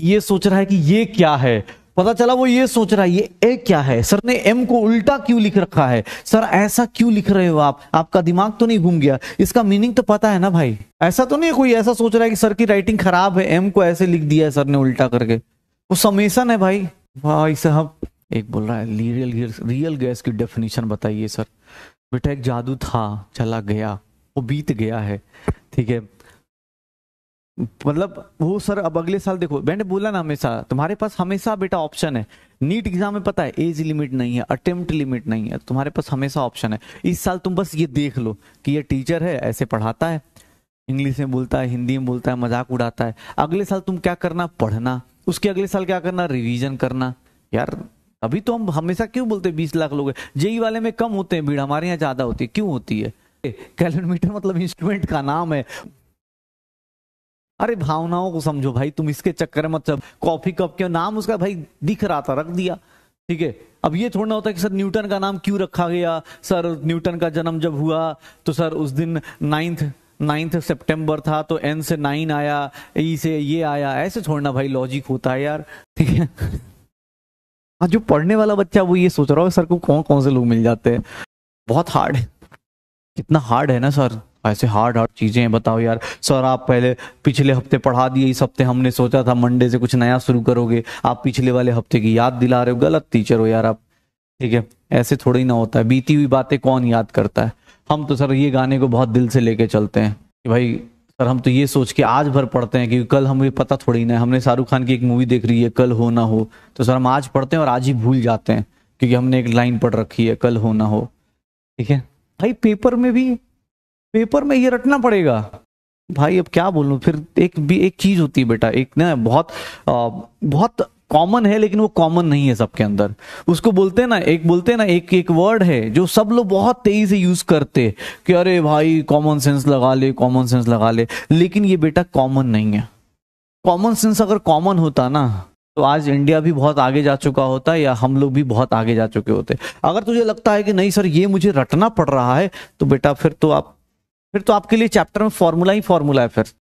ये सोच रहा है कि ये क्या है पता चला वो ये सोच रहा है ये ए क्या है सर ने एम को उल्टा क्यों लिख रखा है सर ऐसा क्यों लिख रहे हो आप आपका दिमाग तो नहीं घूम गया इसका मीनिंग तो पता है ना भाई ऐसा तो नहीं है कोई ऐसा सोच रहा है कि सर की राइटिंग खराब है एम को ऐसे लिख दिया है सर ने उल्टा करके वो समेसन है भाई भाई साहब एक बोल रहा है रियल रियल गैस की डेफिनेशन बताइए सर बेटा एक जादू था चला गया वो बीत गया है ठीक है मतलब वो सर अब अगले साल देखो मैंने बोला ना हमेशा तुम्हारे पास हमेशा बेटा ऑप्शन है नीट एग्जाम में पता है एज लिमिट नहीं है अटेम्प्ट लिमिट नहीं है तुम्हारे पास हमेशा ऑप्शन है इस साल तुम बस ये देख लो कि ये टीचर है ऐसे पढ़ाता है इंग्लिश में बोलता है हिंदी में बोलता है मजाक उड़ाता है अगले साल तुम क्या करना पढ़ना उसके अगले साल क्या करना रिविजन करना यार अभी तो हम हमेशा क्यों बोलते हैं बीस लाख लोग जेई वाले में कम होते हैं भीड़ हमारे यहाँ ज्यादा होती है क्यों होती है कैलोमीटर मतलब इंस्ट्रूमेंट का नाम है अरे भावनाओं को समझो भाई तुम इसके चक्कर मत मतलब कॉफी कप क्यों नाम उसका भाई दिख रहा था रख दिया ठीक है अब ये थोड़ा होता है कि सर न्यूटन का नाम क्यों रखा गया सर न्यूटन का जन्म जब हुआ तो सर उस दिन नाइन्थ नाइन्थ सितंबर था तो एन से नाइन आया ई से ये आया ऐसे छोड़ना भाई लॉजिक होता है यार ठीक है आज हाँ, जो पढ़ने वाला बच्चा वो ये सोच रहा हो सर को कौन कौन से लोग मिल जाते हैं बहुत हार्ड है कितना हार्ड है ना सर ऐसे हार्ड हार्ड चीज़ें हैं बताओ यार सर आप पहले पिछले हफ्ते पढ़ा दिए इस हफ्ते हमने सोचा था मंडे से कुछ नया शुरू करोगे आप पिछले वाले हफ्ते की याद दिला रहे हो गलत टीचर हो यार आप ठीक है ऐसे थोड़ी ना होता है बीती हुई बातें कौन याद करता है हम तो सर ये गाने को बहुत दिल से लेके चलते हैं कि भाई सर हम तो ये सोच के आज भर पढ़ते हैं क्योंकि कल हमें पता थोड़ी ना है हमने शाहरुख खान की एक मूवी देख रही है कल हो ना हो तो सर हम आज पढ़ते हैं और आज ही भूल जाते हैं क्योंकि हमने एक लाइन पढ़ रखी है कल हो ना हो ठीक है भाई पेपर में भी पेपर में ये रटना पड़ेगा भाई अब क्या बोलूँ फिर एक भी एक चीज होती है बेटा एक ना बहुत आ, बहुत कॉमन है लेकिन वो कॉमन नहीं है सबके अंदर उसको बोलते हैं ना एक बोलते हैं ना एक एक वर्ड है जो सब लोग बहुत तेजी से यूज करते कि अरे भाई कॉमन सेंस लगा ले कॉमन सेंस लगा ले लेकिन ये बेटा कॉमन नहीं है कॉमन सेंस अगर कॉमन होता ना तो आज इंडिया भी बहुत आगे जा चुका होता या हम लोग भी बहुत आगे जा चुके होते अगर तुझे लगता है कि नहीं सर ये मुझे रटना पड़ रहा है तो बेटा फिर तो आप फिर तो आपके लिए चैप्टर में फॉर्मूला ही फॉर्मूला है फिर